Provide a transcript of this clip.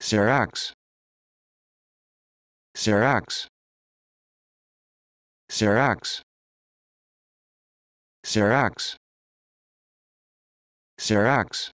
Xerox Xerox Xerox Xerox Xerox